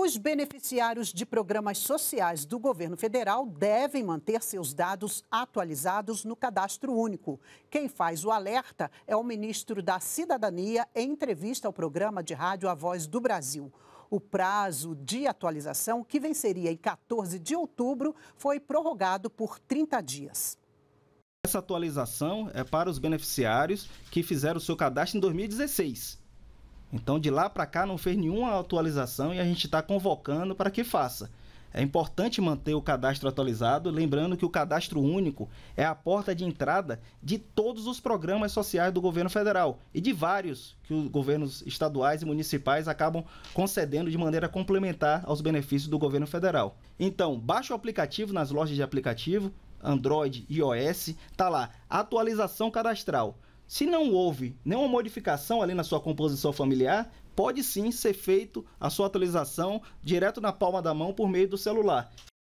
Os beneficiários de programas sociais do governo federal devem manter seus dados atualizados no cadastro único. Quem faz o alerta é o ministro da Cidadania em entrevista ao programa de rádio A Voz do Brasil. O prazo de atualização, que venceria em 14 de outubro, foi prorrogado por 30 dias. Essa atualização é para os beneficiários que fizeram o seu cadastro em 2016 então, de lá para cá não fez nenhuma atualização e a gente está convocando para que faça. É importante manter o cadastro atualizado, lembrando que o cadastro único é a porta de entrada de todos os programas sociais do governo federal e de vários que os governos estaduais e municipais acabam concedendo de maneira complementar aos benefícios do governo federal. Então, baixe o aplicativo nas lojas de aplicativo, Android e iOS, tá lá, atualização cadastral. Se não houve nenhuma modificação ali na sua composição familiar, pode sim ser feito a sua atualização direto na palma da mão por meio do celular.